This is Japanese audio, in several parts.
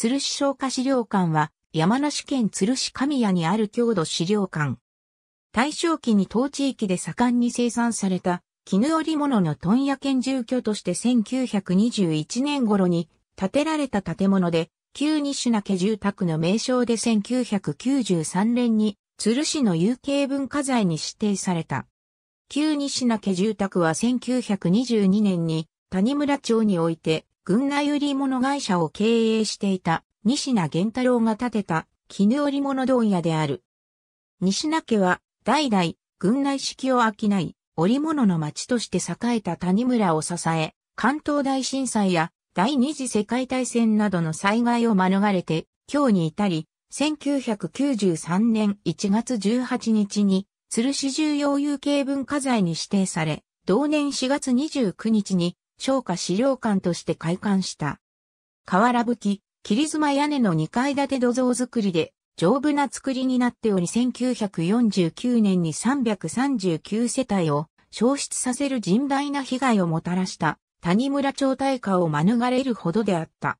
鶴市消化資料館は、山梨県鶴市神谷にある郷土資料館。大正期に当地域で盛んに生産された、絹織物の問屋兼住居として1921年頃に建てられた建物で、旧西名家住宅の名称で1993年に、鶴市の有形文化財に指定された。旧西名家住宅は1922年に谷村町において軍内売物会社を経営していた西名源太郎が建てた絹織物問屋である。西名家は代々軍内式を商い、織物の町として栄えた谷村を支え、関東大震災や第二次世界大戦などの災害を免れて、今日に至り、1993年1月18日に、鶴市重要有形文化財に指定され、同年4月29日に商家資料館として開館した。瓦吹き、切妻屋根の2階建て土蔵造りで、丈夫な造りになっており1949年に339世帯を消失させる甚大な被害をもたらした谷村町大化を免れるほどであった。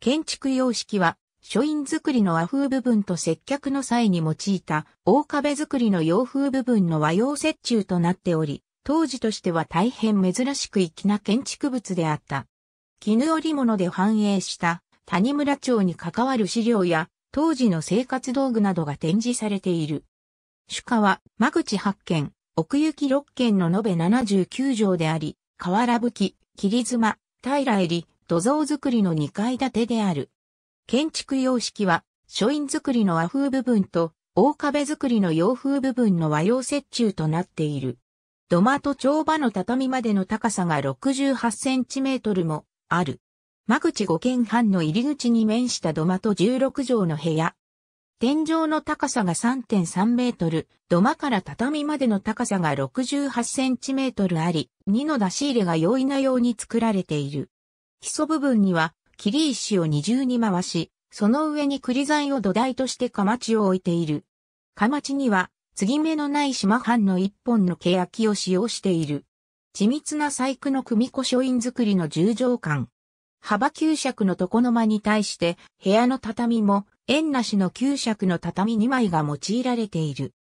建築様式は書院作りの和風部分と接客の際に用いた大壁作りの洋風部分の和洋折衷となっており、当時としては大変珍しく粋な建築物であった。絹織物で繁栄した谷村町に関わる資料や当時の生活道具などが展示されている。主家は間口8軒、奥行き6軒の延べ79畳であり、河原吹き、切妻、平入土蔵造りの2階建てである。建築様式は、書院造りの和風部分と、大壁造りの洋風部分の和洋折衷となっている。土間と帳場の畳までの高さが68センチメートルもある。間口5軒半の入り口に面した土間と16畳の部屋。天井の高さが3.3メートル、土間から畳までの高さが68センチメートルあり、2の出し入れが容易なように作られている。基礎部分には、切り石を二重に回し、その上に栗材を土台としてかまちを置いている。かまちには、継ぎ目のない島藩の一本の欅を使用している。緻密な細工の組子書院作りの十条館。幅九尺の床の間に対して、部屋の畳も、縁なしの九尺の畳2枚が用いられている。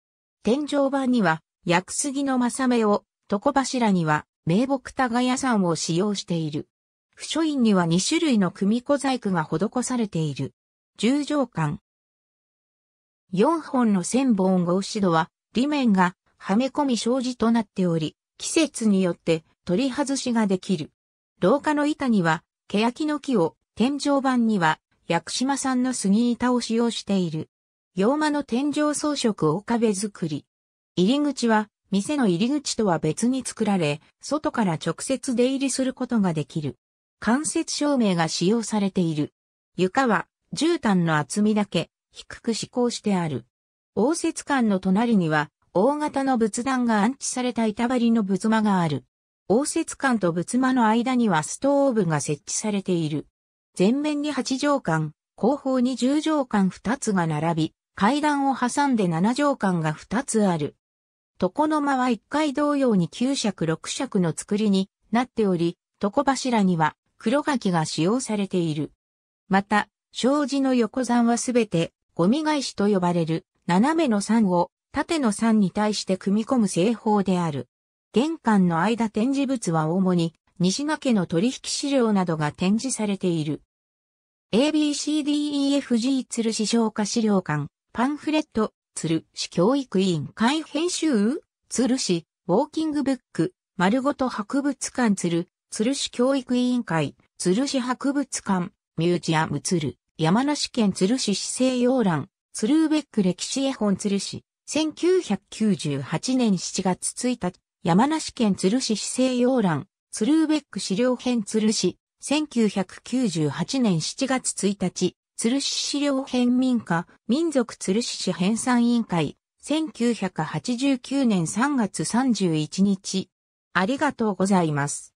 天井板には、薬杉の正目を、床柱には、名木さんを使用している。不書院には2種類の組子細工が施されている。十条館。4本の千本格子戸は、裏面がはめ込み障子となっており、季節によって取り外しができる。廊下の板には、欅の木を、天井板には、薬島産の杉板を使用している。洋間の天井装飾を壁作り。入り口は、店の入り口とは別に作られ、外から直接出入りすることができる。間接照明が使用されている。床は、絨毯の厚みだけ、低く施工してある。応接館の隣には、大型の仏壇が安置された板張りの仏間がある。応接館と仏間の間にはストーブが設置されている。前面に8畳館、後方に10畳館2つが並び、階段を挟んで7畳館が2つある。床の間は1階同様に9尺6尺の作りになっており、床柱には黒垣が使用されている。また、障子の横山はすべてゴミ返しと呼ばれる斜めの3を縦の3に対して組み込む製法である。玄関の間展示物は主に西掛の取引資料などが展示されている。ABCDEFG 鶴市消化資料館、パンフレット、鶴市教育委員会編集鶴市、ウォーキングブック、丸ごと博物館鶴、鶴市教育委員会、鶴市博物館、ミュージアム鶴。山梨県鶴留市市西洋覧、鶴ルーベック歴史絵本都留市、1998年7月1日、山梨県鶴留市市西洋覧、鶴ルーベック資料編都留市、1998年7月1日、鶴留市資料編民家、民族鶴留市編纂委員会、1989年3月31日。ありがとうございます。